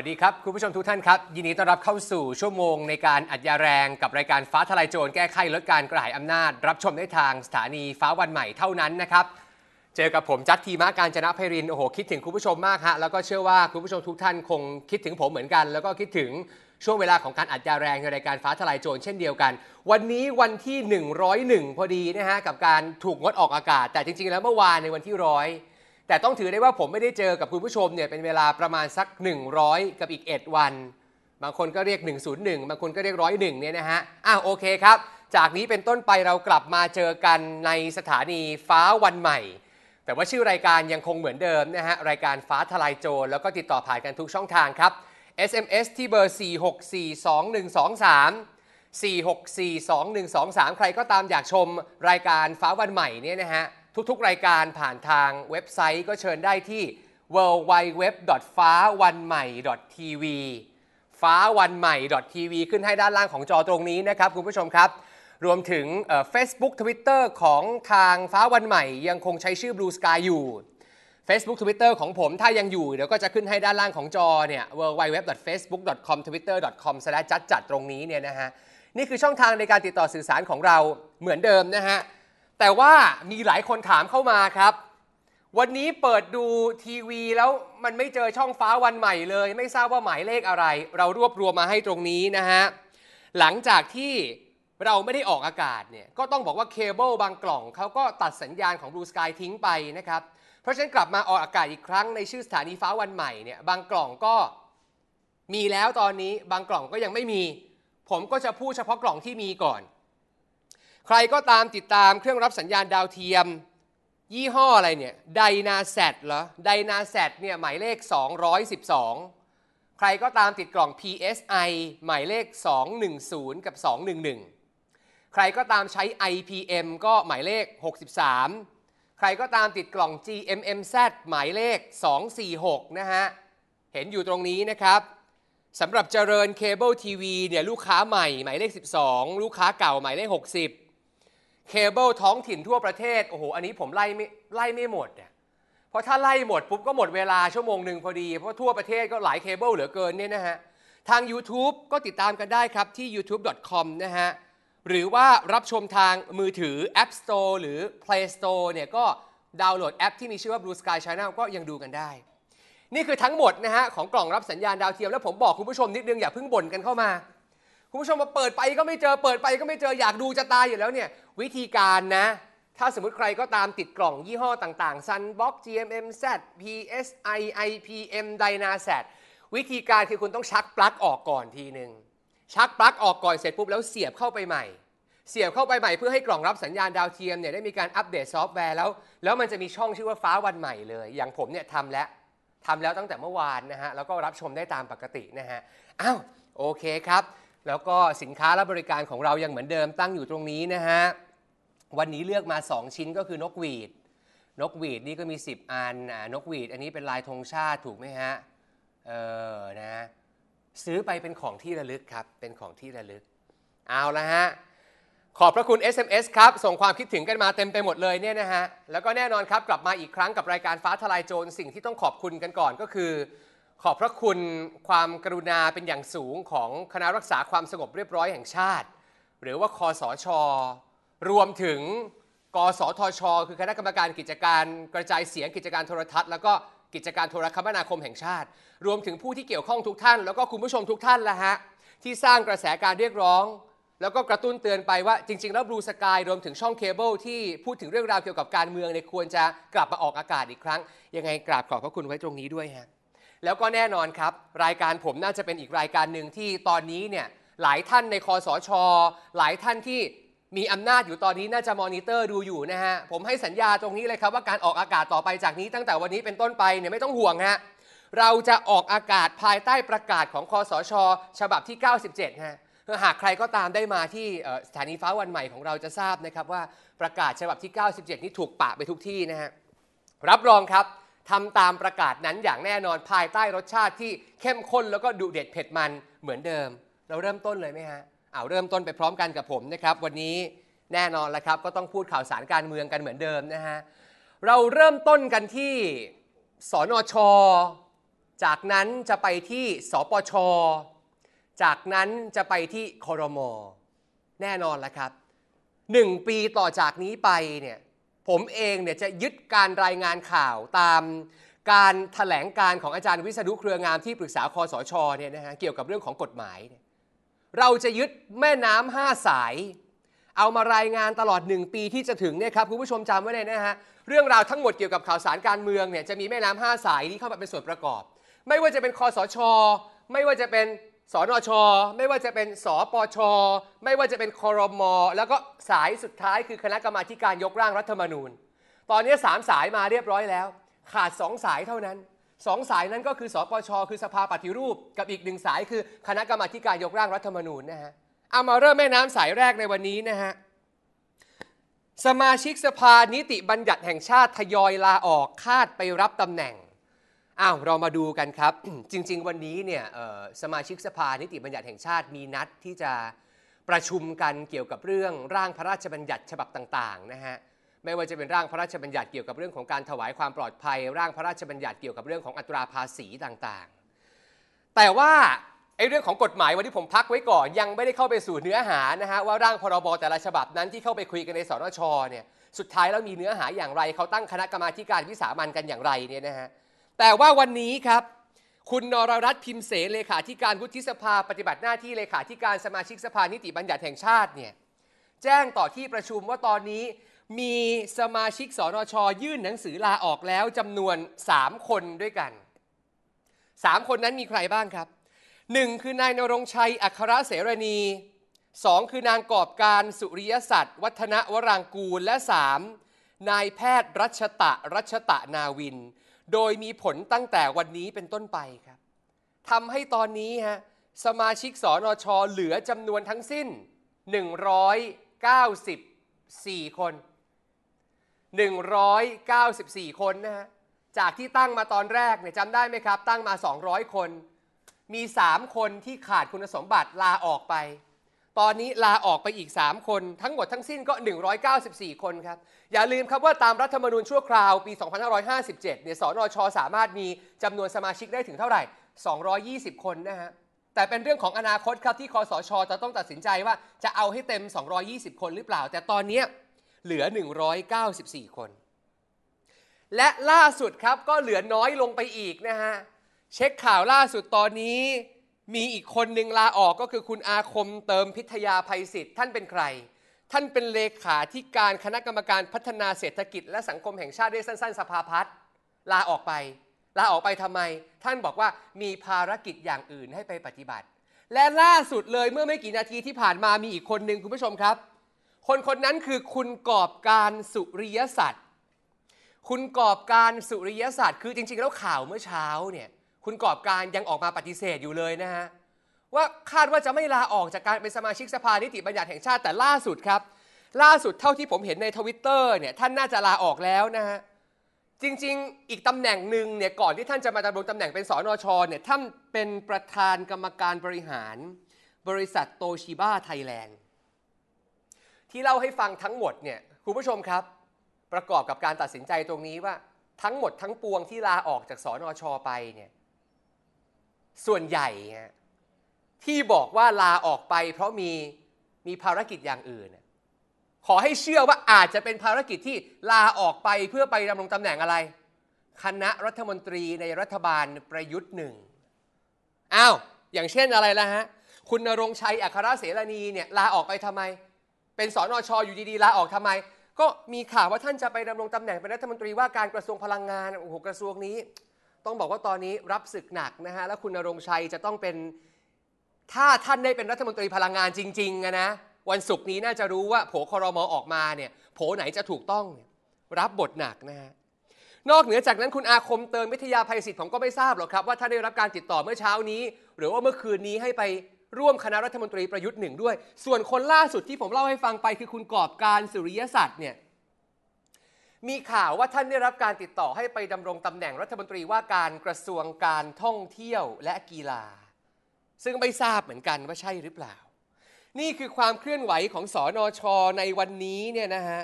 วัสดีครับ คุณผู้ชมทุกท่านครับ ยินดีต้อนรับเข้าสู่ชั่วโมงในการอัดยาแรง กับรายการฟ้าทลายโจรแก้ไขลดการกระหายอำนาจ รับชมได้ทางสถานีฟ้าวันใหม่เท่านั้นนะครับ เจอกับผมจัดทีมาการจนะไพรินโอ้โหคิดถึงคุณผู้ชมมากฮะแล้วก็เชื่อว่าคุณผู้ชมทุกท่านคงคิดถึงผมเหมือนกัน แล้วก็คิดถึงช่วงเวลาของการอัดยาแรงในรายการฟ้าทลายโจรเช่นเดียวกัน วันนี้วันที่ 101พอดีนะฮะกับการถูกงดออกอากาศ แต่จริงๆ แล้วเมื่อวานในวันที่ร้อยแต่ต้องถือได้ว่าผมไม่ได้เจอกับคุณผู้ชมเนี่ยเป็นเวลาประมาณสัก 100 กับอีก 1 วันบางคนก็เรียก 101บางคนก็เรียกร้อยหนึ่งเนี่ยนะฮะอ้าวโอเคครับ จากนี้เป็นต้นไปเรากลับมาเจอกันในสถานีฟ้าวันใหม่ แต่ว่าชื่อรายการยังคงเหมือนเดิมนะฮะรายการฟ้าทลายโจรแล้วก็ติดต่อผ่านกันทุกช่องทางครับ SMS ที่เบอร์ 4642123 4642123 ใครก็ตามอยากชมรายการฟ้าวันใหม่เนี่ยนะฮะทุกๆ รายการผ่านทางเว็บไซต์ก็เชิญได้ที่ w w w f a า w a n m a i .tv ฟ้าวันใหม่ .tv ขึ้นให้ด้านล่างของจอตรงนี้นะครับ คุณผู้ชมครับ รวมถึง Facebook Twitter ของทางฟ้าวันใหม่ ยังคงใช้ชื่อ Blue Sky อยู่ Facebook Twitter ของผมถ้ายังอยู่เดี๋ยวก็จะขึ้นให้ด้านล่างของจอเนี่ย www.facebook.com/twitter.com/ จัดจัดตรงนี้เนี่ยนะฮะ นี่คือช่องทางในการติดต่อสื่อสารของเราเหมือนเดิมนะฮะแต่ว่ามีหลายคนถามเข้ามาครับวันนี้เปิดดูทีวีแล้วมันไม่เจอช่องฟ้าวันใหม่เลย ไม่ทราบว่าหมายเลขอะไร เรารวบรวมมาให้ตรงนี้นะฮะ หลังจากที่เราไม่ได้ออกอากาศเนี่ยก็ต้องบอกว่าเคเบิลบางกล่องเขาก็ตัดสัญญาณของ Blue Sky ทิ้งไปนะครับ เพราะฉะนั้นกลับมาออกอากาศอีกครั้งในชื่อสถานีฟ้าวันใหม่เนี่ยบางกล่องก็มีแล้วตอนนี้บางกล่องก็ยังไม่มี ผมก็จะพูดเฉพาะกล่องที่มีก่อนใครก็ตามติดตามเครื่องรับสัญญาณดาวเทียม ยี่ห้ออะไรเนี่ยไดนาแซดเหรอไดนาแซดเนี่ยหมายเลข 212 ใครก็ตามติดกล่อง PSI หมายเลข 210 กับ 211 ใครก็ตามใช้ IPM ก็หมายเลข 63 ใครก็ตามติดกล่อง GMMZ หมายเลข 246นะฮะเห็นอยู่ตรงนี้นะครับสำหรับเจริญเคเบิลทีวีเนี่ยลูกค้าใหม่หมายเลข 12 ลูกค้าเก่าหมายเลข 60เคเบิลท้องถิ่นทั่วประเทศโอ้โหอันนี้ผมไล่ไม่ไล่ไม่หมดเนี่ยเพราะถ้าไล่หมดปุ๊บก็หมดเวลา ชั่วโมงหนึ่งพอดี เพราะทั่วประเทศก็หลายเคเบิลเหลือเกินเนี่ยนะฮะทาง YouTube ก็ติดตามกันได้ครับ ที่ youtube.com นะฮะหรือว่ารับชมทางมือถือ App Store หรือ Play Store เนี่ยก็ดาวน์โหลดแอปที่มีชื่อว่า Blue Sky Channel ก็ยังดูกันได้ นี่คือทั้งหมดนะฮะของกล่องรับสัญญาณดาวเทียมแล้วผมบอกคุณผู้ชมนิดนึงอย่าเพิ่งบ่นกันเข้ามาคุณผู้ชมมาเปิดไปก็ไม่เจอ เปิดไปก็ไม่เจอ อยากดูจะตายอยู่แล้วเนี่ย วิธีการนะ ถ้าสมมติใครก็ตามติดกล่องยี่ห้อต่างๆ Sunbox GMMZ PSI IPM Dynasat วิธีการคือคุณต้องชักปลั๊กออกก่อนทีหนึ่งชักปลั๊กออกก่อนเสร็จปุ๊บแล้วเสียบเข้าไปใหม่ เสียบเข้าไปใหม่เพื่อให้กล่องรับสัญญาณดาวเทียมเนี่ยได้มีการอัปเดตซอฟต์แวร์แล้วแล้วมันจะมีช่องชื่อว่าฟ้าวันใหม่เลย อย่างผมเนี่ยทำแล้วทำแล้วตั้งแต่เมื่อวานนะฮะแล้วก็รับชมได้ตามปกตินะฮะอ้าวโอเคครับแล้วก็สินค้าและบริการของเรายังเหมือนเดิมตั้งอยู่ตรงนี้นะฮะ วันนี้เลือกมา 2 ชิ้นก็คือนกหวีด นกหวีดนี่ก็มี 10 อันนกหวีดอันนี้เป็นลายธงชาติ ถูกไหมฮะเออนะซื้อไปเป็นของที่ระลึกครับเป็นของที่ระลึกเอาละฮะ ขอบพระคุณ SMS ครับ ส่งความคิดถึงกันมาเต็มไปหมดเลยเนี่ยนะฮะแล้วก็แน่นอนครับกลับมาอีกครั้งกับรายการฟ้าทลายโจรสิ่งที่ต้องขอบคุณกันก่อนก็คือขอบพระคุณความกรุณาเป็นอย่างสูงของคณะรักษาความสงบเรียบร้อยแห่งชาติ หรือว่าคอสอชอรวมถึง กสทช คือคณะกรรมการกิจการกระจายเสียงกิจการโทรทัศน์ แล้วก็กิจการโทรคมนาคมแห่งชาติ รวมถึงผู้ที่เกี่ยวข้องทุกท่าน แล้วก็คุณผู้ชมทุกท่านละฮะที่สร้างกระแสการเรียกร้อง แล้วก็กระตุ้นเตือนไปว่าจริงๆแล้วบลูสกายรวมถึงช่องเคเบิลที่พูดถึงเรื่องราวเกี่ยวกับการเมืองในควรจะกลับมาออกอากาศอีกครั้ง ยังไงกราบขอบพระคุณไว้ตรงนี้ด้วยฮะแล้วก็แน่นอนครับ รายการผมน่าจะเป็นอีกรายการหนึ่งที่ตอนนี้เนี่ยหลายท่านในคอสอชอหลายท่านที่มีอำนาจอยู่ตอนนี้น่าจะมอนิเตอร์ดูอยู่นะฮะผมให้สัญญาตรงนี้เลยครับ ว่าการออกอากาศต่อไปจากนี้ตั้งแต่วันนี้เป็นต้นไปเนี่ยไม่ต้องห่วงฮะเราจะออกอากาศภายใต้ประกาศของคอสช ฉบับที่ 97ฮะหากใครก็ตามได้มาที่สถานีฟ้าวันใหม่ของเราจะทราบนะครับว่าประกาศฉบับที่ 97นี้ถูกปะไปทุกที่นะฮะรับรองครับทำตามประกาศนั้นอย่างแน่นอนภายใต้รสชาติที่เข้มข้นแล้วก็ดุเด็ดเผ็ดมันเหมือนเดิม เราเริ่มต้นเลยไหมฮะเอาเริ่มต้นไปพร้อมกันกับผมนะครับ วันนี้แน่นอนแล้วครับ ก็ต้องพูดข่าวสารการเมืองกันเหมือนเดิมนะฮะ เราเริ่มต้นกันที่สอนชจากนั้นจะไปที่สปชจากนั้นจะไปที่คอรมอแน่นอนแล้วครับหนึ่งปีต่อจากนี้ไปเนี่ยผมเองเนี่ยจะยึดการรายงานข่าวตามการถแถลงการของอาจารย์วิษณุเครืองามที่ปรึกษาคอสชเนี่ยนะฮะเกี่ยวกับเรื่องของกฎหมายเยเราจะยึดแม่น้ำห้าสาย เอามารายงานตลอด 1 ปีที่จะถึงเนี่ยครับคุณผู้ชมจำไว้เลยนะฮะเรื่องราวทั้งหมดเกี่ยวกับข่าวสารการเมืองเนี่ยจะมีแม่น้ำห้าสายที่เข้ามาเป็นส่วนประกอบ ไม่ว่าจะเป็นคอสช ไม่ว่าจะเป็นสนอชไม่ว่าจะเป็น สปช ไม่ว่าจะเป็นคอรมอแล้วก็สายสุดท้ายคือคณะกรรมาการยกร่างรัฐธรรมนูญ ตอนนี้สามสายมาเรียบร้อยแล้ว ขาดสองสายเท่านั้นสองสายนั้นก็คือ สปช คือสภาปฏิรูปกับอีกหนึ่งสายคือคณะกรรมาการยกร่างรัฐธรรมนูญนะฮะเอามาเริ่มแม่น้ำสายแรกในวันนี้นะฮะสมาชิกสภานิติบัญญัติแห่งชาติทยอยลาออกคาดไปรับตำแหน่งอ้าวเรามาดูกันครับจริงๆวันนี้เนี่ยสมาชิกสภานิติบัญญัติแห่งชาติมีนัดที่จะประชุมกันเกี่ยวกับเรื่องร่างพระราชบัญญัติฉบับต่างๆนะฮะไม่ว่าจะเป็นร่างพระราชบัญญัติเกี่ยวกับเรื่องของการถวายความปลอดภัย ร่างพระราชบัญญัติเกี่ยวกับเรื่องของอัตราภาษีต่างๆ แต่ว่าไอ้เรื่องของกฎหมายวันที่ผมพักไว้ก่อน ยังไม่ได้เข้าไปสู่เนื้อหานะฮะว่าร่างพรบแต่ละฉบับนั้นที่เข้าไปคุยกันในสนชเนี่ยสุดท้ายแล้วมีเนื้อหาอย่างไรเขาตั้งคณะกรรมาการวิสามันกันอย่างไรเนี่ยนะฮะแต่ว่าวันนี้ครับ คุณนรรัตน์พิมเส เลขาธิการวุฒิสภาปฏิบัติหน้าที่เลขาธิการสมาชิกสภานิติบัญญัติแห่งชาติเนี่ย แจ้งต่อที่ประชุมว่าตอนนี้มีสมาชิกสนชยื่นหนังสือลาออกแล้วจำนวน 3 คนด้วยกัน 3 คนนั้นมีใครบ้างครับ 1. คือนายนรงชัยอัครเสรณี 2. คือนางกอบการสุริยสัตว์วัฒนวรังกูล และ 3. นายแพทย์รัชตะรัชตะนาวินโดยมีผลตั้งแต่วันนี้เป็นต้นไปครับทำให้ตอนนี้ฮะสมาชิกสนชเหลือจำนวนทั้งสิ้น 194 คน 194 คนนะฮะ จากที่ตั้งมาตอนแรกเนี่ยจำได้ไหมครับ ตั้งมา 200 คน มี 3 คนที่ขาดคุณสมบัติลาออกไปตอนนี้ลาออกไปอีก 3 คนทั้งหมดทั้งสิ้นก็ 194 คนครับ อย่าลืมครับว่าตามรัฐธรรมนูญชั่วคราว ปี 2557เนี่ยสนชสามารถมีจำนวนสมาชิกได้ถึงเท่าไหร่ 220 คนนะฮะ แต่เป็นเรื่องของอนาคตครับที่คอสชจะต้องตัดสินใจว่าจะเอาให้เต็ม 220 คนหรือเปล่าแต่ตอนนี้เหลือ 194 คน และล่าสุดครับ ก็เหลือน้อยลงไปอีกนะฮะเช็คข่าวล่าสุดตอนนี้มีอีกคนหนึ่งลาออกก็คือคุณอาคมเติมพิทยาภัยศิษย์ท่านเป็นใคร ท่านเป็นเลขาธิการคณะกรรมการพัฒนาเศรษฐกิจและสังคมแห่งชาติเร้สั้นๆ สภาพัฒน์ลาออกไปลาออกไปทำไม ท่านบอกว่ามีภารกิจอย่างอื่นให้ไปปฏิบัติ และล่าสุดเลยเมื่อไม่กี่นาทีที่ผ่านมามีอีกคนหนึ่งคุณผู้ชมครับ คนคนนั้นคือคุณกอบการสุริยศัตร์คุณกอบการสุริยศัตร์คือจริงๆแล้วข่าวเมื่อเช้าเนี่ยคุณกอบการยังออกมาปฏิเสธอยู่เลยนะฮะว่าคาดว่าจะไม่ลาออกจากการเป็นสมาชิกสภานิติบัญญัติแห่งชาติ แต่ล่าสุดครับ ล่าสุดเท่าที่ผมเห็นในทวิตเตอร์เนี่ยท่านน่าจะลาออกแล้วนะฮะจริง ๆ อีกตำแหน่งหนึ่งเนี่ยก่อนที่ท่านจะมาดำรงตำแหน่งเป็นสอนอชอเนี่ยท่านเป็นประธานกรรมการบริหารบริษัทโตชิบ้าไทยแลนด์ที่เล่าให้ฟังทั้งหมดเนี่ยคุณผู้ชมครับ ประกอบกับการตัดสินใจตรงนี้ว่าทั้งหมดทั้งปวงที่ลาออกจากสอนอชอไปเนี่ยส่วนใหญ่ที่บอกว่าลาออกไปเพราะมีมีภารกิจอย่างอื่น ขอให้เชื่อว่าอาจจะเป็นภารกิจที่ลาออกไปเพื่อไปดำรงตำแหน่งอะไร คณะรัฐมนตรีในรัฐบาลประยุทธ์หนึ่งอ้าวอย่างเช่นอะไรล่ะฮะคุณนรงชัยอัครเสรณีเนี่ยลาออกไปทำไม เป็นสอนอชออยู่ดีๆ ลาออกทำไม ก็มีข่าวว่าท่านจะไปดำรงตำแหน่งเป็นรัฐมนตรีว่าการกระทรวงพลังงานโอ้โหกระทรวงนี้ต้องบอกว่าตอนนี้รับศึกหนักนะฮะ และคุณนรงชัยจะต้องเป็นถ้าท่านได้เป็นรัฐมนตรีพลังงานจริงๆนะวันศุกร์นี้น่าจะรู้ว่า โผครมออกมาเนี่ยโผไหนจะถูกต้องรับบทหนักนะฮะ นอกเหนือจากนั้นคุณอาคมเติมวิทยาภัยศิษย์ผมก็ไม่ทราบหรอกครับ ว่าท่านได้รับการติดต่อเมื่อเช้านี้ หรือว่าเมื่อคืนนี้ให้ไปร่วมคณะรัฐมนตรีประยุทธ์หนึ่งด้วยส่วนคนล่าสุดที่ผมเล่าให้ฟังไป คือคุณกอบการสุริยศัตร์เนี่ยมีข่าวว่าท่านได้รับการติดต่อให้ไปดำรงตำแหน่งรัฐมนตรีว่าการกระทรวงการท่องเที่ยวและกีฬา ซึ่งไม่ทราบเหมือนกันว่าใช่หรือเปล่า นี่คือความเคลื่อนไหวของสอนอชอในวันนี้เนี่ยนะฮะ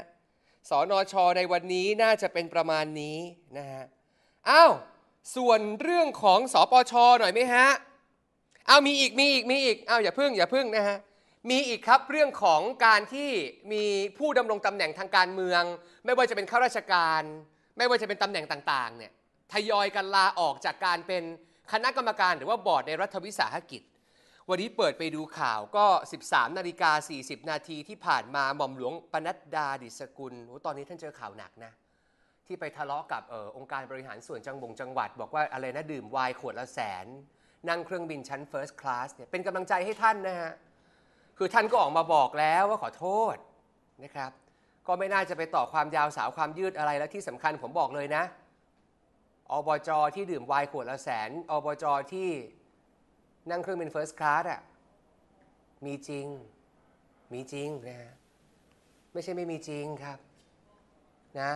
สอนอชอในวันนี้น่าจะเป็นประมาณนี้นะฮะอ้าวส่วนเรื่องของสอปอชอหน่อยไหมฮะ เอามีอีกมีอีกมีอีกเอาอย่าพึ่ง อย่าพึ่งนะฮะมีอีกครับเรื่องของการที่มีผู้ดำรงตำแหน่งทางการเมือง ไม่ว่าจะเป็นข้าราชการ ไม่ว่าจะเป็นตำแหน่งต่างๆเนี่ยทยอยกันลาออกจากการเป็นคณะกรรมการ หรือว่าบอร์ดในรัฐวิสาหกิจ วันนี้เปิดไปดูข่าวก็ 13นาฬิกา40นาทีที่ผ่านมาหม่อมหลวงปนัดดาดิสกุลตอนนี้ท่านเจอข่าวหนักนะที่ไปทะเลาะกับออองค์การบริหารส่วนจังหวงจังหวัด บอกว่าอะไรนะดื่มไวน์ขวดละแสน นั่งเครื่องบินชั้นเฟิร์สคลาสเนี่ยเป็นกำลังใจให้ท่านนะฮะคือท่านก็ออกมาบอกแล้วว่าขอโทษนะครับ ก็ไม่น่าจะไปต่อความยาวสาวความยืดอะไรแล้วที่สำคัญผมบอกเลยนะ อบจอที่ดื่มไวน์ขวดละแสนอบจอที่นั่งเครื่องบินเฟิร์สคลาสอ่ะ มีจริง มีจริง นะไม่ใช่ไม่มีจริงครับนะ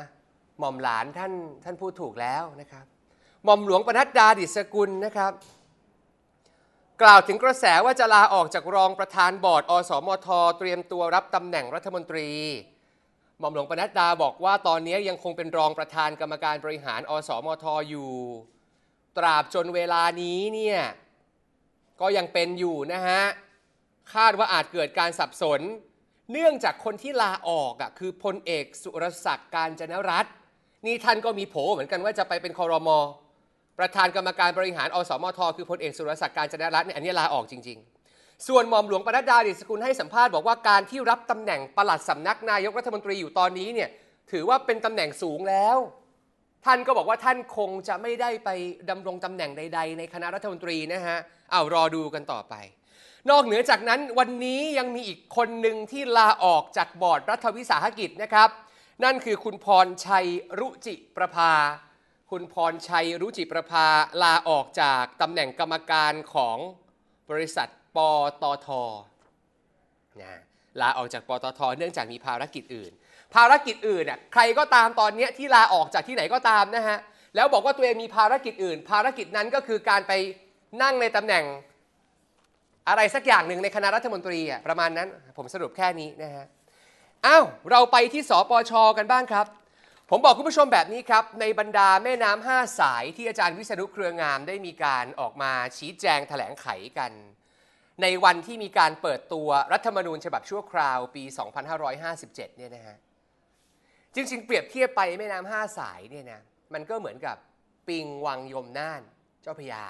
หม่อมหลานท่านท่านพูดถูกแล้วนะครับ หม่อมหลวงปนัดดาดิสกุลนะครับกล่าวถึงกระแสว่าจะลาออกจากรองประธานบอร์ดอสมทเตรียมตัวรับตำแหน่งรัฐมนตรีหม่อมหลวงปนัดดาบอกว่าตอนนี้ยังคงเป็นรองประธานกรรมการบริหารอสมทอยู่ตราบจนเวลานี้เนี่ยก็ยังเป็นอยู่นะฮะ คาดว่าอาจเกิดการสับสน เนื่องจากคนที่ลาออกอ่ะคือพลเอกสุรศักดิ์การจนรัตน์นี่ท่านก็มีโผเหมือนกันว่าจะไปเป็นคอรมอประธานกรรมการบริหาร อสมท คือพลเอกสุรศักดิ์การจนรัตน์เนี่ยอันนี้ลาออกจริงๆ ส่วนหม่อมหลวงปนัดดาดิสกุลให้สัมภาษณ์บอกว่าการที่รับตำแหน่งปลัดสำนักนายกรัฐมนตรีอยู่ตอนนี้เนี่ยถือว่าเป็นตำแหน่งสูงแล้ว ท่านก็บอกว่าท่านคงจะไม่ได้ไปดำรงตำแหน่งใด ๆ ในคณะรัฐมนตรีนะฮะเอารอดูกันต่อไป นอกเหนือจากนั้นวันนี้ยังมีอีกคนหนึ่งที่ลาออกจากบอร์ดรัฐวิสาหกิจนะครับ นั่นคือคุณพรชัยรุจิประภาคุณพรชัยรุจิประภาลาออกจากตำแหน่งกรรมการของบริษัทปตทนะลาออกจากปตทเนื่องจากมีภารกิจอื่น ภารกิจอื่นน่ะใครก็ตามตอนนี้ที่ลาออกจากที่ไหนก็ตามนะฮะแล้วบอกว่าตัวเองมีภารกิจอื่น ภารกิจนั้นก็คือการไปนั่งในตำแหน่ง อะไรสักอย่างหนึ่งในคณะรัฐมนตรีอ่ะประมาณนั้นผมสรุปแค่นี้นะฮะอ้าวเราไปที่สปชกันบ้างครับผมบอกคุณผู้ชมแบบนี้ครับ ในบรรดาแม่น้ำห้าสายที่อาจารย์วิษณุเครืองามได้มีการออกมาชี้แจงถแถลงไขกัน ในวันที่มีการเปิดตัวรัฐธรรมนูญฉบับชั่วคราวปี 2557 เนี่ยนะฮะ จริงๆ เปรียบเทียบไปแม่น้ำห้าสายเนี่ยนะ มันก็เหมือนกับปิงวังยมน่านเจ้าพยา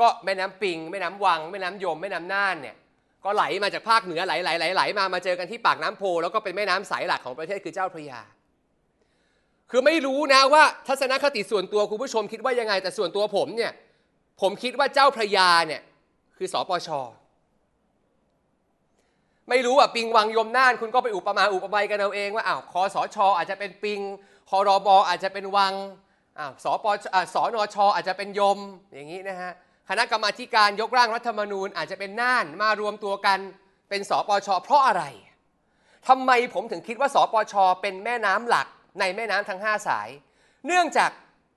ก็แม่น้ำปิงแม่น้ำวัง แม่น้ำยม แม่น้ำน่านเนี่ยก็ไหลมาจากภาคเหนือไหลไหลไหลไหลมามาเจอกันที่ปากน้ำโพแล้วก็เป็นแม่น้ำสายหลักของประเทศคือเจ้าพระยาคือไม่รู้นะว่า ทัศนคติส่วนตัวคุณผู้ชมคิดว่ายังไง แต่ส่วนตัวผมเนี่ยผมคิดว่าเจ้าพระยาเนี่ยคือสอปอชอไม่รู้อ่ะปิงวังยมน่านคุณก็ไปอุปมาอุปไมยกันเอาเองว่าอ้าวคอสอชออาจจะเป็นปิงคอรอบออาจจะเป็นวังอ้าวสปอสอนอชออาจจะเป็นยมอย่างนี้นะฮะคณะกรรมาการยกร่างรัฐธรรมนูญอาจจะเป็นน่านมารวมตัวกันเป็น สปช เพราะอะไร ทำไมผมถึงคิดว่า สปช เป็นแม่น้ำหลักในแม่น้ำทั้ง5สาย เนื่องจาก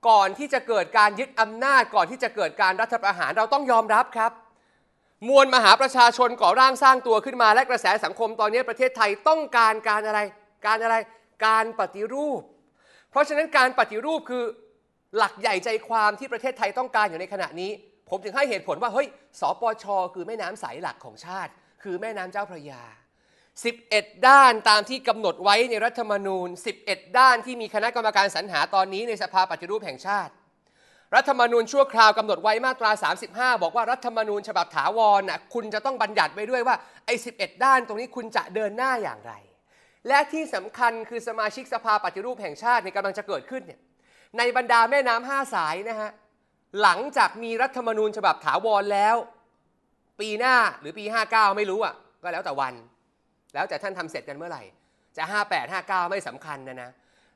ก่อนที่จะเกิดการยึดอำนาจก่อนที่จะเกิดการรัฐประหารเราต้องยอมรับครับ มวลมหาประชาชนก่อร่างสร้างตัวขึ้นมาและกระแสสังคมตอนนี้ประเทศไทยต้องการการอะไร การอะไรการปฏิรูป เพราะฉะนั้นการปฏิรูปคือหลักใหญ่ใจความที่ประเทศไทยต้องการอยู่ในขณะนี้ ผมจึงให้เหตุผลว่าเฮ้ยสปชคือแม่น้ำสายหลักของชาติ คือแม่น้ำเจ้าพระยา11 ด้านตามที่กำหนดไว้ในรัฐธรรมนูญ 11 ด้านที่มีคณะกรรมการสรรหาตอนนี้ในสภาปฏิรูปแห่งชาติ รัฐธรรมนูญชั่วคราวกำหนดไว้มาตรา 35 บอกว่ารัฐธรรมนูญฉบับถาวรน่ะคุณจะต้องบัญญัติไว้ด้วยว่าไอ้11ด้านตรงนี้คุณจะเดินหน้าอย่างไร และที่สำคัญคือสมาชิกสภาปฏิรูปแห่งชาติในกำลังจะเกิดขึ้นเนี่ยในบรรดาแม่น้ำห้าสายนะฮะหลังจากมีรัฐธรรมนูญฉบับถาวรแล้วปีหน้าหรือปี59ไม่รู้อ่ะก็แล้วแต่วันแล้วแต่ท่านทำเสร็จกันเมื่อไหร่ จะ 58 59 ไม่สำคัญ นะนะ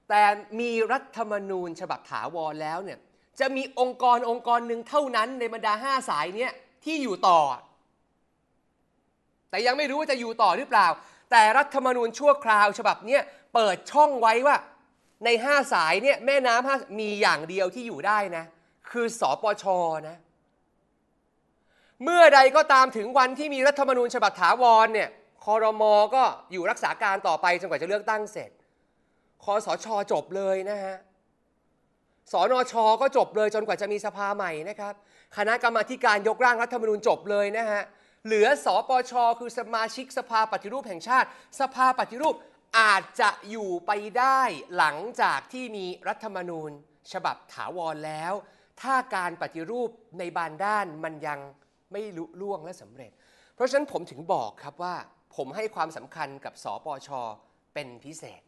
แต่มีรัฐธรรมนูญฉบับถาวรแล้วเนี่ยจะมีองค์กรองค์กรหนึ่งเท่านั้น ในบรรดา 5 สายเนี้ยที่อยู่ต่อ แต่ยังไม่รู้ว่าจะอยู่ต่อหรือเปล่า แต่รัฐธรรมนูญชั่วคราวฉบับเนี้ยเปิดช่องไว้ว่าใน 5 สายเนี่ยแม่น้ำห้ามีอย่างเดียวที่อยู่ได้นะคือสอปชนะเมื่อใดก็ตามถึงวันที่มีรัฐธรรมนูญฉบับถาวรเนี่ยคอรมอก็อยู่รักษาการต่อไปจนกว่าจะเลือกตั้งเสร็จคอสชอจบเลยนะฮะ สนชก็จบเลยจนกว่าจะมีสภาใหม่นะครับ คณะกรรมาการยกร่างรัฐธรรมนูญจบเลยนะฮะ เหลือสอปช คือสมาชิกสภา ปฏิรูปแห่งชาติ สภาปฏิรูปอาจจะอยู่ไปได้หลังจากที่มีรัฐธรรมนูญฉบับถาวรแล้ว ถ้าการปฏิรูปในบางด้านมันยังไม่ลุล่วงและสำเร็จ เพราะฉะนั้นผมถึงบอกครับว่าผมให้ความสำคัญกับสปชเป็นพิเศษ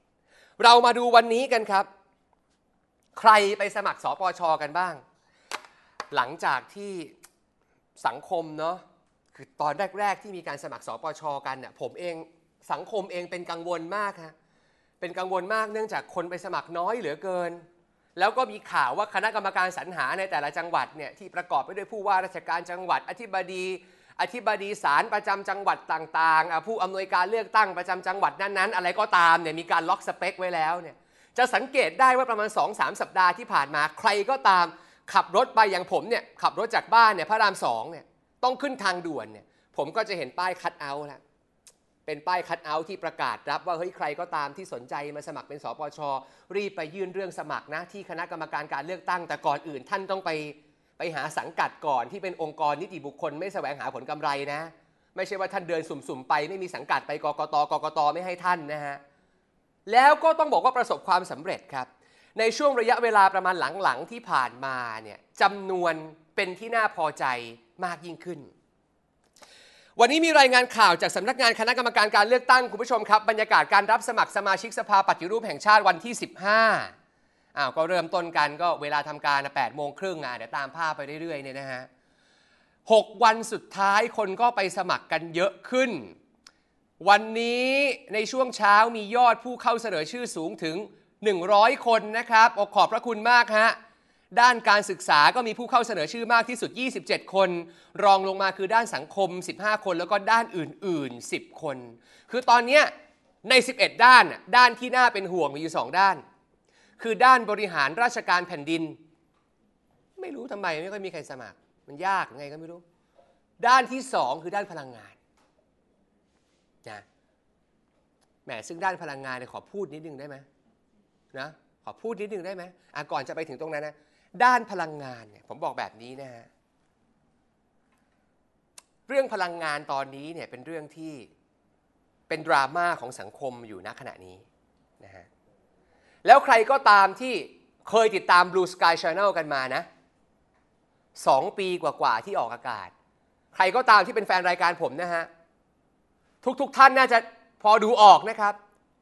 เรามาดูวันนี้กันครับ ใครไปสมัครสปชกันบ้าง หลังจากที่สังคมเนาะ คือตอนแรก ๆ ที่มีการสมัครสปชกันเนี่ยผมเองสังคมเองเป็นกังวลมากฮะ เป็นกังวลมากเนื่องจากคนไปสมัครน้อยเหลือเกิน แล้วก็มีข่าวว่าคณะกรรมการสรรหาในแต่ละจังหวัดเนี่ยที่ประกอบไปด้วยผู้ว่าราชการจังหวัดอธิบดีอธิบดีศาลประจำจังหวัดต่างๆ ผู้อำนวยการเลือกตั้งประจำจังหวัดนั้นๆ อะไรก็ตามเนี่ยมีการล็อกสเปคไว้แล้วเนี่ยจะสังเกตได้ว่าประมาณ 2-3 สัปดาห์ที่ผ่านมาใครก็ตาม ขับรถไปอย่างผมเนี่ยขับรถจากบ้านเนี่ยพระรามสองเนี่ยต้องขึ้นทางด่วนเนี่ยผมก็จะเห็นป้ายคัดเอาท์ละเป็นป้ายคัดเอาท์ที่ประกาศรับว่าเฮ้ยใครก็ตามที่สนใจมาสมัครเป็นสปชรีบไปยื่นเรื่องสมัครนะที่คณะกรรมการการเลือกตั้งแต่ก่อนอื่นท่านต้องไปไปหาสังกัดก่อนที่เป็นองค์กรนิติบุคคลไม่แสวงหาผลกำไรนะไม่ใช่ว่าท่านเดินสุ่มๆไป ไม่มีสังกัดไปกกตกกตไม่ให้ท่านนะฮะแล้วก็ต้องบอกว่าประสบความสำเร็จครับ ในช่วงระยะเวลาประมาณหลังๆที่ผ่านมาเนี่ยจำนวนเป็นที่น่าพอใจมากยิ่งขึ้น วันนี้มีรายงานข่าวจากสำนักงานคณะกรรมการการเลือกตั้งคุณผู้ชมครับบรรยากาศการรับสมัครสมาชิกสภาปฏิรูปแห่งชาติวันที่ 15อ้าวก็เริ่มต้นกันก็เวลาทำการแปดโมงครึ่งอ่ะเดี๋ยวตามภาพไปเรื่อยๆเนี่ยนะฮะหกวันสุดท้ายคนก็ไปสมัครกันเยอะขึ้น วันนี้ในช่วงเช้ามียอดผู้เข้าเสนอชื่อสูงถึง 100 คนนะครับอขอบพระคุณมากฮะ ด้านการศึกษาก็มีผู้เข้าเสนอชื่อมากที่สุด 27 คน รองลงมาคือด้านสังคม 15 คน แล้วก็ด้านอื่น ๆ 10 คน คือตอนนี้ใน 11 ด้านด้านที่น่าเป็นห่วงมีอยู่ 2 ด้านคือด้านบริหารราชการแผ่นดิน ไม่รู้ทำไม ไม่ค่อยมีใครสมัคร มันยากไงก็ไม่รู้ ด้านที่สองคือด้านพลังงานนะแหมซึ่งด้านพลังงานเนี่ยขอพูดนิดนึงได้ไหมนะขอพูดนิดนึงได้ไหมอ่ะก่อนจะไปถึงตรงนั้นนะด้านพลังงานเนี่ยผมบอกแบบนี้นะฮะ เรื่องพลังงานตอนนี้เนี่ยเป็นเรื่องที่เป็นดราม่าของสังคมอยู่ณขณะนี้นะฮะแล้วใครก็ตามที่เคยติดตาม Blue Sky Channel กันมานะสองปีกว่าๆที่ออกอากาศ ใครก็ตามที่เป็นแฟนรายการผมนะฮะ ทุกๆทท่านน่าจะพอดูออกนะครับ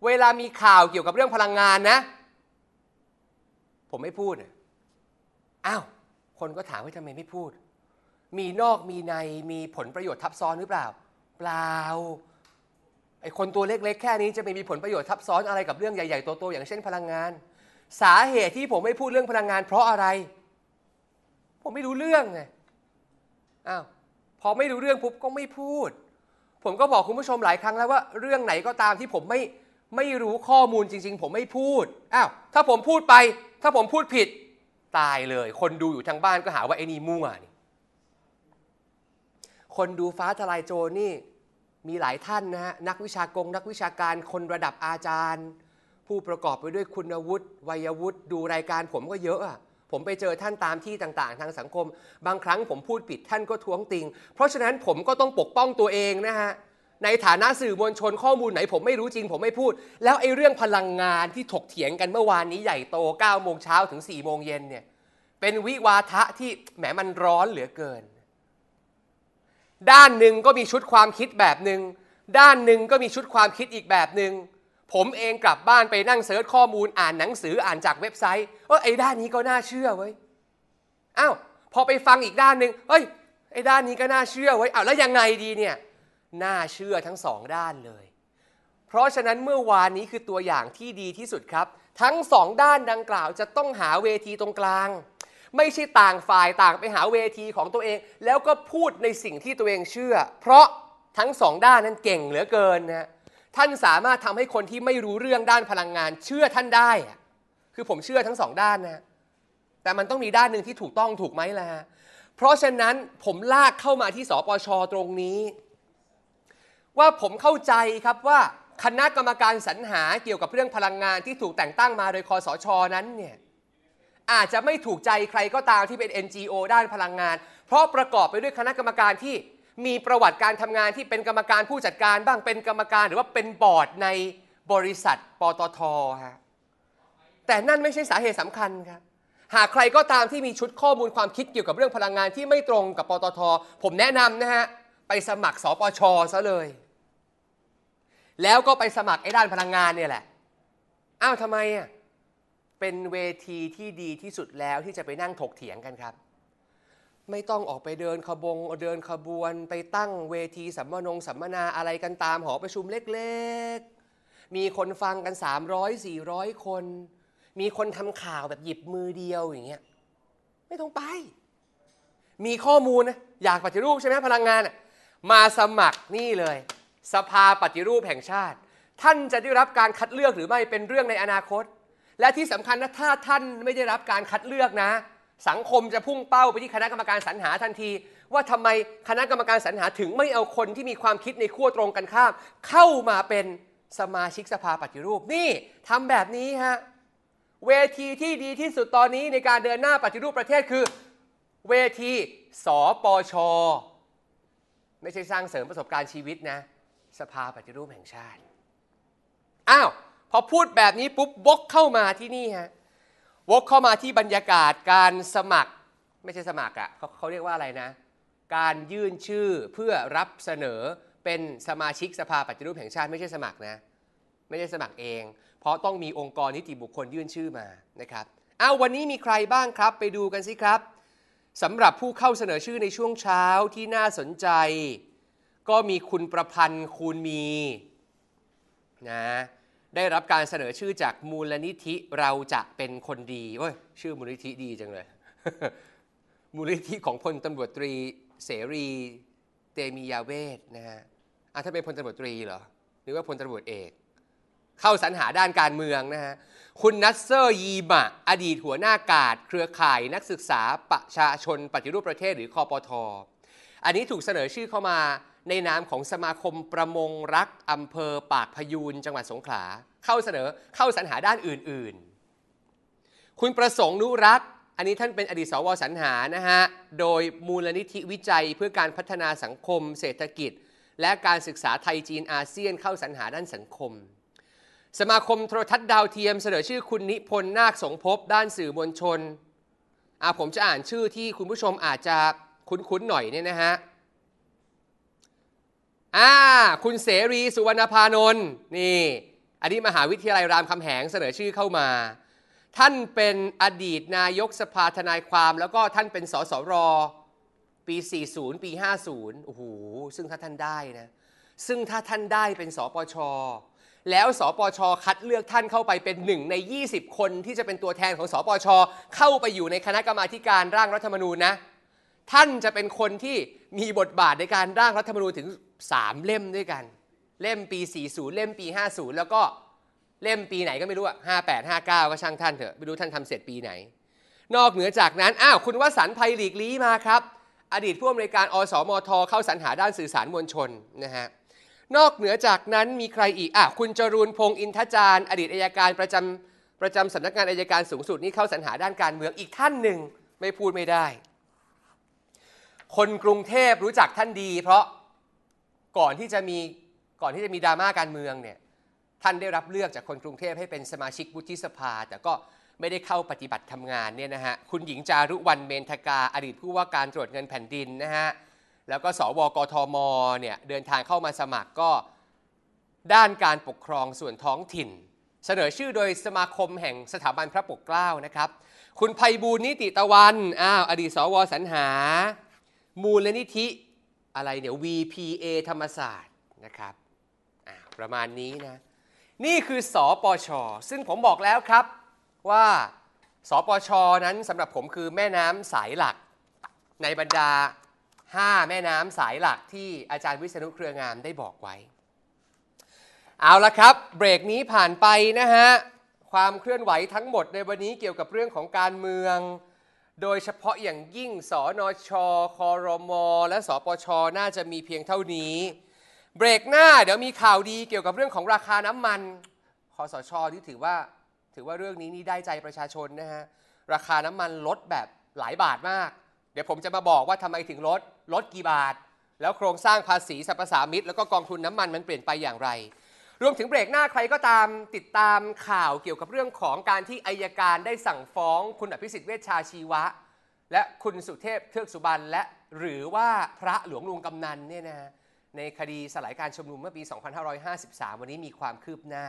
เวลามีข่าวเกี่ยวกับเรื่องพลังงานนะ ผมไม่พูด อ้าว คนก็ถามว่าทำไมไม่พูด มีนอกมีในมีผลประโยชน์ทับซ้อนหรือเปล่า เปล่าไอ้คนตัวเล็ก ๆ แค่นี้จะไม่มีผลประโยชน์ทับซ้อนอะไรกับเรื่องใหญ่ๆโตๆอย่างเช่นพลังงาน สาเหตุที่ผมไม่พูดเรื่องพลังงาน เพราะอะไร ผมไม่รู้เรื่องไงอ้าวพอไม่รู้เรื่องปุ๊บก็ไม่พูด ผมก็บอกคุณผู้ชมหลายครั้งแล้วว่าเรื่องไหนก็ตามที่ผมไม่ไม่รู้ข้อมูลจริง ๆ ผมไม่พูดอ้าวถ้าผมพูดไป ถ้าผมพูดผิด ตายเลย คนดูอยู่ทางบ้านก็หาว่าไอ้นี่มั่วนี่คนดูฟ้าทลายโจรนี่มีหลายท่านนะฮะ นักวิชากง นักวิชาการคนระดับอาจารย์ ผู้ประกอบไปด้วยคุณวุฒิวัยวุฒิดูรายการผมก็เยอะอะผมไปเจอท่านตามที่ต่างๆ ทางสังคม บางครั้งผมพูดผิดท่านก็ท้วงติง เพราะฉะนั้นผมก็ต้องปกป้องตัวเองนะฮะ ในฐานะสื่อมวลชนข้อมูลไหนผมไม่รู้จริง ผมไม่พูด แล้วไอ้เรื่องพลังงานที่ถกเถียงกันเมื่อวานนี้ใหญ่โต9โมงเช้าถึง 4 โมงเย็นเนี่ยเป็นวิวาทะที่แหมมันร้อนเหลือเกินด้านหนึ่งก็มีชุดความคิดแบบหนึ่งด้านหนึ่งก็มีชุดความคิดอีกแบบหนึ่งผมเองกลับบ้านไปนั่งเสิร์ชข้อมูลอ่านหนังสืออ่านจากเว็บไซต์เออไอ้ด้านนี้ก็น่าเชื่อเว้ยอ้าวพอไปฟังอีกด้านหนึ่งเฮ้ยไอ้ด้านนี้ก็น่าเชื่อเว้ยอ้าว แล้วยังไงดีเนี่ย น่าเชื่อทั้งสองด้านเลย เพราะฉะนั้นเมื่อวานนี้คือตัวอย่างที่ดีที่สุดครับ ทั้งสองด้านดังกล่าวจะต้องหาเวทีตรงกลางไม่ใช่ต่างฝ่ายต่างไปหาเวทีของตัวเอง แล้วก็พูดในสิ่งที่ตัวเองเชื่อ เพราะทั้งสองด้านนั้นเก่งเหลือเกินนะท่านสามารถทำให้คนที่ไม่รู้เรื่องด้านพลังงานเชื่อท่านได้ คือผมเชื่อทั้งสองด้านนะแต่มันต้องมีด้านหนึ่งที่ถูกต้องถูกไหมล่ะเพราะฉะนั้นผมลากเข้ามาที่สปช ตรงนี้ ว่าผมเข้าใจครับว่าคณะกรรมการสรรหาเกี่ยวกับเรื่องพลังงานที่ถูกแต่งตั้งมาโดยคอสช นั้นเนี่ยอาจจะไม่ถูกใจใครก็ตามที่เป็น NGO ด้านพลังงาน เพราะประกอบไปด้วยคณะกรรมการที่มีประวัติการทำงานที่เป็นกรรมการผู้จัดการ บ้างเป็นกรรมการหรือว่าเป็นบอร์ดในบริษัทปตทฮะแต่นั่นไม่ใช่สาเหตุสำคัญครับหากใครก็ตามที่มีชุดข้อมูลความคิดเกี่ยวกับเรื่องพลังงานที่ไม่ตรงกับปตท ผมแนะนำนะฮะไปสมัครสปชซะเลย แล้วก็ไปสมัครไอ้ด้านพลังงานเนี่ยแหละอ้าวทำไมอ่ะเป็นเวทีที่ดีที่สุดแล้วที่จะไปนั่งถกเถียงกันครับ ไม่ต้องออกไปเดินขบง เดินขบวนไปตั้งเวทีสัมมนงสัมมนาอะไรกันตามหอประชุมเล็กๆ มีคนฟังกัน 300 400 คน มีคนทำข่าวแบบหยิบมือเดียวอย่างเงี้ยไม่ต้องไป มีข้อมูลนะอยากปฏิรูปใช่ไหมพลังงาน มาสมัครนี่เลย สภาปฏิรูปแห่งชาติ ท่านจะได้รับการคัดเลือกหรือไม่เป็นเรื่องในอนาคตและที่สำคัญ นะ ถ้าท่านไม่ได้รับการคัดเลือกนะ สังคมจะพุ่งเป้าไปที่คณะกรรมการสรรหาทันที ว่าทำไมคณะกรรมการสรรหาถึงไม่เอาคนที่มีความคิดในขั้วตรงกันข้ามเข้ามาเป็นสมาชิกสภาปฏิรูปนี่ทำแบบนี้ฮะเวทีที่ดีที่สุดตอนนี้ในการเดินหน้าปฏิรูปประเทศคือเวที สปช ไม่ใช่สร้างเสริมประสบการณ์ชีวิตนะสภาปฏิรูปแห่งชาติอ้าวพอพูดแบบนี้ ปุ๊บวกเข้ามาที่นี่ฮะวกเข้ามาที่บรรยากาศการสมัคร ไม่ใช่สมัครอะเขาเขาเรียกว่าอะไรนะ การยื่นชื่อเพื่อรับเสนอเป็นสมาชิกสภาปฏิรูปแห่งชาติไม่ใช่สมัครนะ ไม่ใช่สมัครเอง เพราะต้องมีองค์กรนิติบุคคลยื่นชื่อมานะครับอ้าววันนี้มีใครบ้างครับ ไปดูกันสิครับสำหรับผู้เข้าเสนอชื่อในช่วงเช้าที่น่าสนใจ ก็มีคุณประพันธ์คูณมี นะได้รับการเสนอชื่อจากมูลนิธิเราจะเป็นคนดีเว้ยชื่อมูลนิธิดีจังเลย มูลนิธิของพลตำรวจตรีเสรี เตมียาเวศนะฮะอ่ะถ้าเป็นพลตำรวจตรีเหรอหรือว่าพลตำรวจเอกเข้าสรรหาด้านการเมืองนะฮะคุณนัสเซอร์ยีมะอดีตหัวหน้ากาดเครือข่ายนักศึกษาประชาชนปฏิรูปประเทศหรือคอปทอันนี้ถูกเสนอชื่อเข้ามาในนามของสมาคมประมงรัก อำเภอปากพยูนจังหวัดสงขลาเข้าเสนอเข้าสรรหาด้านอื่น ๆ คุณประสงค์นุรัตอันนี้ท่านเป็นอดีตสวสรรหานะฮะ โดยมูลนิธิวิจัยเพื่อการพัฒนาสังคม เศรษฐกิจ และการศึกษาไทยจีนอาเซียนเข้าสรรหาด้านสังคม สมาคมโทรทัศน์ดาวเทียมเสนอชื่อคุณนิพนธ์นาคสงภพด้านสื่อมวลชนอาผมจะอ่านชื่อที่คุณผู้ชมอาจจะคุ้นๆหน่อยเนี่ยนะฮะอ่าคุณเสรีสุวรรณพานนท์นี่ อันนี้มหาวิทยาลัยรามคำแหงเสนอชื่อเข้ามา ท่านเป็นอดีตนายกสภาทนายความ แล้วก็ท่านเป็นสสรปี40ปี50โอ้โห ซึ่งถ้าท่านได้นะ ซึ่งถ้าท่านได้เป็น สปช แล้วสปช คัดเลือกท่านเข้าไปเป็นหนึ่งใน 20 คนที่จะเป็นตัวแทนของ สปช เข้าไปอยู่ในคณะกรรมาการร่างรัฐธรรมนูญนะท่านจะเป็นคนที่มีบทบาทในการร่างรัฐธรรมนูญถึง 3 เล่มด้วยกัน เล่มปี 40 เล่มปี 50 แล้วก็เล่มปีไหนก็ไม่รู้อะ58 59ก็ช่างท่านเถอะไม่รู้ท่านทำเสร็จปีไหน นอกเหนือจากนั้นอ้าวคุณวสันต์ภัยหลีกลี้มาครับ อดีตผู้อำนวยการอสมท เข้าสรรหาด้านสื่อสารมวลชนนะฮะนอกเหนือจากนั้นมีใครอีกอ่ะคุณจรูนพงศ์อินทจารอดีตอายการประจำประจำสำนักงานอายการสูงสุดนี่เข้าสรรหาด้านการเมืองอีกท่านหนึ่งไม่พูดไม่ได้คนกรุงเทพรู้จักท่านดี เพราะก่อนที่จะมีก่อนที่จะมีดราม่าการเมืองเนี่ยท่านได้รับเลือกจากคนกรุงเทพให้เป็นสมาชิกวุฒิสภา แต่ก็ไม่ได้เข้าปฏิบัติทำงานเนี่ยนะฮะคุณหญิงจารุวรรณเมนทกาอดีตผู้ว่าการตรวจเงินแผ่นดินนะฮะแล้วก็สวกทมเนี่ยเดินทางเข้ามาสมัครก็ด้านการปกครองส่วนท้องถิ่น เสนอชื่อโดยสมาคมแห่งสถาบันพระปกเกล้านะครับ คุณภัยบูลนิติตะวันอ้าวอดีตสวสรรหามูลนิธิอะไรเนี่ย VPA ธรรมศาสตร์ นะครับประมาณนี้นะ นี่คือสอปอชอซึ่งผมบอกแล้วครับว่าสปช นั้นสำหรับผมคือแม่น้ำสายหลัก ในบรรดา 5 แม่น้ำสายหลักที่อาจารย์วิษณุเครืองามได้บอกไว้ เอาละครับเบรกนี้ผ่านไปนะฮะ ความเคลื่อนไหวทั้งหมดในวันนี้เกี่ยวกับเรื่องของการเมืองโดยเฉพาะอย่างยิ่ง สนชคอรม และ สปช น่าจะมีเพียงเท่านี้ เบรกหน้า เดี๋ยวมีข่าวดีเกี่ยวกับเรื่องของราคาน้ำมันคอสชที่ถือว่า ถือว่าเรื่องนี้นี่ได้ใจประชาชนนะฮะ ราคาน้ำมันลดแบบหลายบาทมาก เดี๋ยวผมจะมาบอกว่าทำไมถึงลด ลดกี่บาท แล้วโครงสร้างภาษีสรรพสามิต แล้วก็กองทุนน้ำมันมันเปลี่ยนไปอย่างไรรวมถึงเบรกหน้าใครก็ตามติดตามข่าวเกี่ยวกับเรื่องของการที่อายการได้สั่งฟ้อง คุณอภิสิทธิ์เวชชาชีวะและคุณสุเทพเทือกสุบรรณและหรือว่าพระหลวงลุงกำนันเนี่ยนะในคดีสลายการชุมนุมเมื่อปี 2553 วันนี้มีความคืบหน้า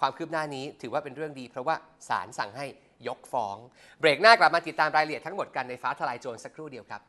ความคืบหน้านี้ถือว่าเป็นเรื่องดี เพราะว่าศาลสั่งให้ยกฟ้อง เบรกหน้ากลับมาติดตามรายละเอียดทั้งหมดกันในฟ้าทลายโจรสักครู่เดียวครับ